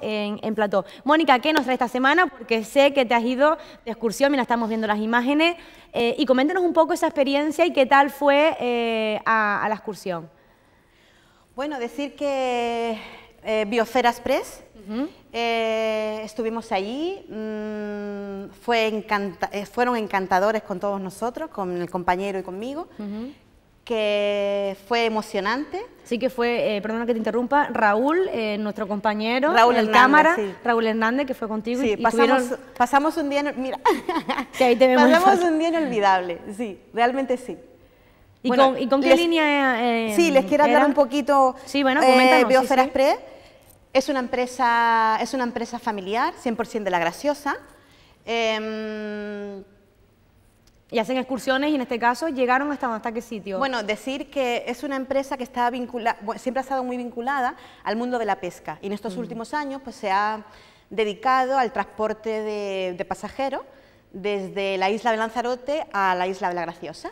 en, en plató. Mónica, ¿qué nos trae esta semana? Porque sé que te has ido de excursión, mira, estamos viendo las imágenes. Eh, y coméntenos un poco esa experiencia y qué tal fue eh, a, la excursión. Bueno, decir que eh, Biosfera Express, eh, estuvimos allí, mm, fue fueron encantadores con todos nosotros, con el compañero y conmigo que fue emocionante. Sí, que fue, eh, perdona que te interrumpa, Raúl, eh, nuestro compañero, Raúl el cámara, Raúl Hernández, que fue contigo. Sí, y pasamos, un día, mira, que ahí te pasamos un día inolvidable, sí, realmente sí. ¿Y, con, ¿y con, qué línea? Eh, sí, les quiero hablar un poquito. Sí, bueno, Biosfera es una empresa, es una empresa familiar, 100% de la graciosa. Em, y hacen excursiones y en este caso llegaron hasta, hasta qué sitio. Bueno, decir que es una empresa que está siempre ha estado muy vinculada al mundo de la pesca y en estos mm. últimos años pues se ha dedicado al transporte de pasajeros desde la isla de Lanzarote a la isla de la Graciosa.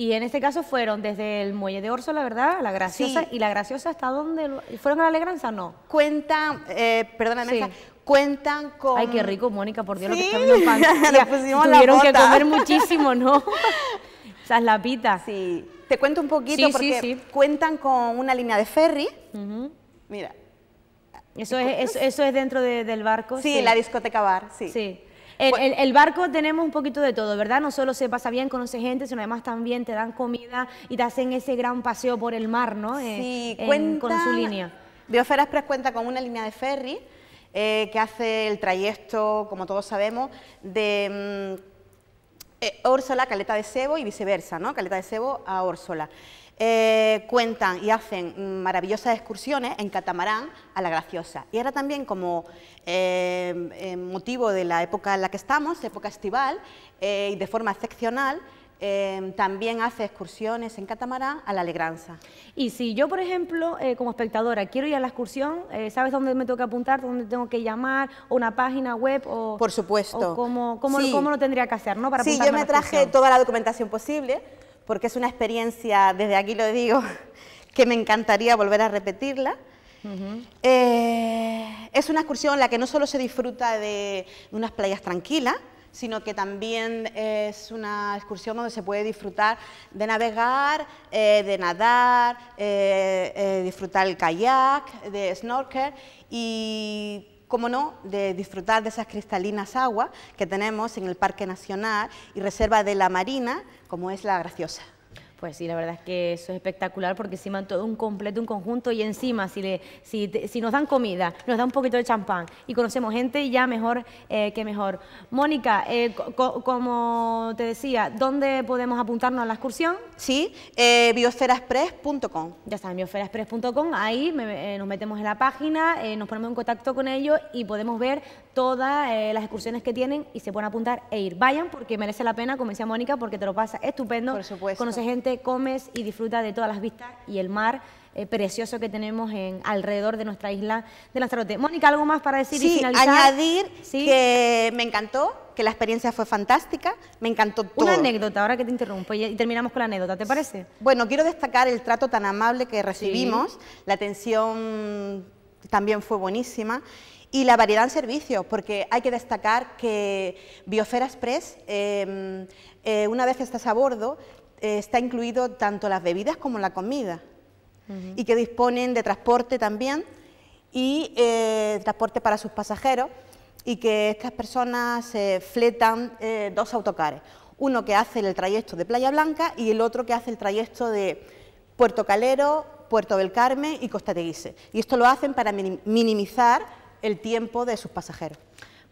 Y en este caso fueron desde el Muelle de Orso, la verdad, a La Graciosa. ¿Y La Graciosa hasta dónde? ¿Fueron a La Alegranza no? Cuentan, eh, perdóname, cuentan con... Ay, qué rico, Mónica, por Dios, lo que está viendo Tuvieron que comer muchísimo, ¿no? Esas lapitas. Sí. Te cuento un poquito porque cuentan con una línea de ferry. Mira. ¿Eso es, eso, es dentro del barco? Sí, la discoteca bar, sí. Sí el, barco tenemos un poquito de todo, ¿verdad? No solo se pasa bien, conoce gente, sino además también te dan comida y te hacen ese gran paseo por el mar, ¿no? Eh, sí, cuenta, con su línea. Biosfera Express cuenta con una línea de ferry eh, que hace el trayecto, como todos sabemos, de... Órsola mm, eh, a Órsola, Caleta de Sebo y viceversa, ¿no? Caleta de Sebo a Órsola. Eh, cuentan y hacen maravillosas excursiones en catamarán a la Graciosa. Y ahora también como eh, eh, motivo de la época en la que estamos, época estival, y de forma excepcional, también hace excursiones en catamarán a la Alegranza. Y si yo, por ejemplo, como espectadora, quiero ir a la excursión, ¿sabes dónde me tengo que apuntar, dónde tengo que llamar, o una página web? O, por supuesto. O cómo, cómo, cómo, lo tendría que hacer, ¿no? Para sí, yo me traje toda la documentación posible porque es una experiencia, desde aquí lo digo, que me encantaría volver a repetirla. Eh, es una excursión en la que no solo se disfruta de unas playas tranquilas, sino que también es una excursión donde se puede disfrutar de navegar, eh, de nadar, eh, disfrutar el kayak, de snorkel y ...cómo no, de disfrutar de esas cristalinas aguas que tenemos en el Parque Nacional y Reserva de la Marina, como es la Graciosa. Pues sí, la verdad es que eso es espectacular porque encima todo un completo, un conjunto y encima si, le, si, nos dan comida, nos dan un poquito de champán y conocemos gente ya mejor eh, que mejor. Mónica, eh, como te decía, ¿dónde podemos apuntarnos a la excursión? Sí, eh, Ya saben, biosferaexpress.com, ahí eh, nos metemos en la página, nos ponemos en contacto con ellos y podemos ver todas las excursiones que tienen y se pueden apuntar e ir. Vayan porque merece la pena, como decía Mónica, porque te lo pasa estupendo. Por gente comes y disfruta de todas las vistas y el mar eh, precioso que tenemos en, alrededor de nuestra isla de Lanzarote. Mónica, ¿algo más para decir sí, y finalizar? añadir que me encantó, que la experiencia fue fantástica, me encantó todo. Una anécdota, ahora que te interrumpo, y terminamos con la anécdota, ¿te parece? Bueno, quiero destacar el trato tan amable que recibimos, la atención también fue buenísima. Y la variedad en servicios, porque hay que destacar que Biofera Express, em, eh, una vez que estás a bordo, eh, está incluido tanto las bebidas como la comida y que disponen de transporte también y eh, transporte para sus pasajeros y que estas personas eh, fletan dos autocares, uno que hace el trayecto de Playa Blanca y el otro que hace el trayecto de Puerto Calero, Puerto del Carmen y Costa de Guise. Y esto lo hacen para minimizar el tiempo de sus pasajeros.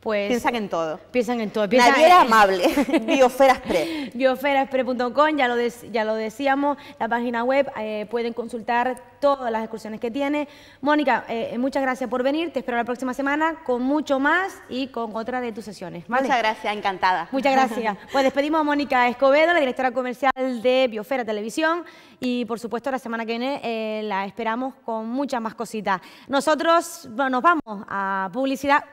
Pues, piensan en todo. Piensan en todo. Nadie era amable. bioferaspre Bioferaspre.com, ya, lo ya lo decíamos, la página web, eh, pueden consultar todas las excursiones que tiene. Mónica, eh, eh, muchas gracias por venir, te espero la próxima semana con mucho más y con otra de tus sesiones. Muchas gracias, encantada. Muchas gracias. pues despedimos a Mónica Escobedo, la directora comercial de Biofera Televisión y por supuesto la semana que viene la esperamos con muchas más cositas. Nosotros nos vamos a publicidad.